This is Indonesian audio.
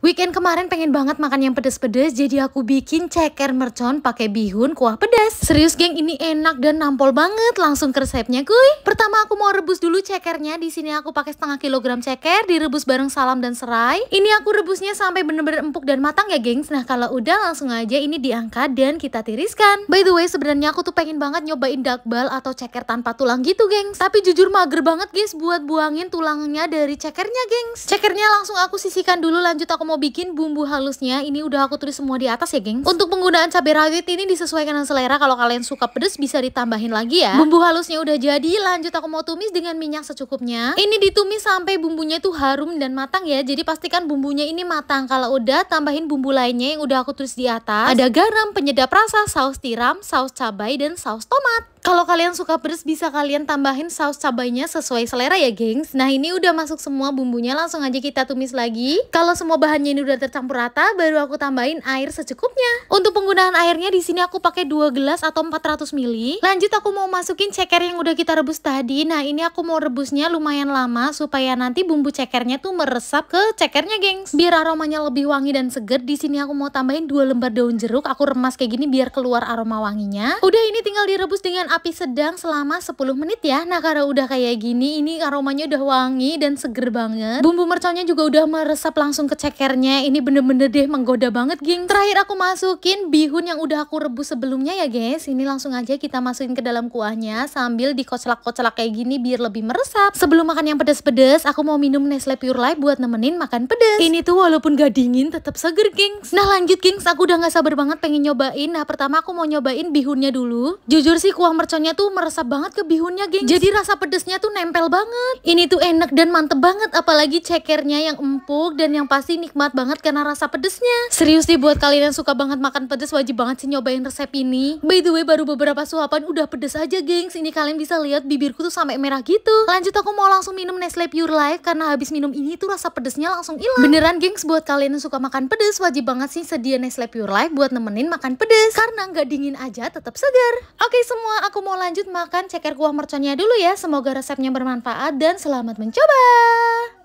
Weekend kemarin pengen banget makan yang pedes-pedes, jadi aku bikin ceker mercon pakai bihun kuah pedas. Serius geng, ini enak dan nampol banget. Langsung ke resepnya kuy. Pertama aku mau rebus dulu cekernya. Di sini aku pakai setengah kilogram ceker, direbus bareng salam dan serai. Ini aku rebusnya sampai bener-bener empuk dan matang ya gengs. Nah kalau udah langsung aja ini diangkat dan kita tiriskan. By the way, sebenarnya aku tuh pengen banget nyobain dakbal atau ceker tanpa tulang gitu gengs. Tapi jujur mager banget guys buat buangin tulangnya dari cekernya gengs. Cekernya langsung aku sisihkan dulu lanjut aku mau bikin bumbu halusnya, ini udah aku tulis semua di atas ya, geng Untuk penggunaan cabai rawit ini disesuaikan dengan selera. Kalau kalian suka pedes bisa ditambahin lagi ya. Bumbu halusnya udah jadi, lanjut aku mau tumis dengan minyak secukupnya. Ini ditumis sampai bumbunya tuh harum dan matang ya. Jadi pastikan bumbunya ini matang. Kalau udah, tambahin bumbu lainnya yang udah aku tulis di atas. Ada garam, penyedap rasa, saus tiram, saus cabai, dan saus tomat. Kalau kalian suka pedas bisa kalian tambahin saus cabainya sesuai selera ya gengs Nah ini udah masuk semua bumbunya langsung aja kita tumis lagi Kalau semua bahannya ini udah tercampur rata baru aku tambahin air secukupnya Untuk penggunaan airnya di sini aku pakai 2 gelas atau 400 ml Lanjut aku mau masukin ceker yang udah kita rebus tadi Nah ini aku mau rebusnya lumayan lama supaya nanti bumbu cekernya tuh meresap ke cekernya gengs Biar aromanya lebih wangi dan seger di sini aku mau tambahin 2 lembar daun jeruk Aku remas kayak gini biar keluar aroma wanginya Udah ini tinggal direbus dengan api sedang selama 10 menit ya. Nah karena udah kayak gini, ini aromanya udah wangi dan seger banget. Bumbu merconnya juga udah meresap langsung ke cekernya. Ini bener-bener deh menggoda banget, geng. Terakhir aku masukin bihun yang udah aku rebus sebelumnya ya, guys. Ini langsung aja kita masukin ke dalam kuahnya sambil dikocelak-kocelak kayak gini biar lebih meresap. Sebelum makan yang pedes-pedes, aku mau minum Nestle Pure Life buat nemenin makan pedes. Ini tuh walaupun gak dingin tetap seger, geng. Nah lanjut, geng. Aku udah gak sabar banget pengen nyobain. Nah pertama aku mau nyobain bihunnya dulu. Jujur sih kuah merconnya tuh meresap banget ke bihunnya, geng. Jadi rasa pedesnya tuh nempel banget. Ini tuh enak dan mantep banget, apalagi cekernya yang empuk dan yang pasti nikmat banget karena rasa pedesnya. Serius nih buat kalian yang suka banget makan pedes, wajib banget sih nyobain resep ini. By the way, baru beberapa suapan udah pedes aja, gengs. Ini kalian bisa lihat bibirku tuh sampai merah gitu. Lanjut aku mau langsung minum Nestle Pure Life karena habis minum ini tuh rasa pedesnya langsung hilang. Beneran, gengs, buat kalian yang suka makan pedes, wajib banget sih sedia Nestle Pure Life buat nemenin makan pedes karena nggak dingin aja tetap segar. Oke semua, aku mau lanjut makan ceker kuah merconnya dulu ya. Semoga resepnya bermanfaat dan selamat mencoba.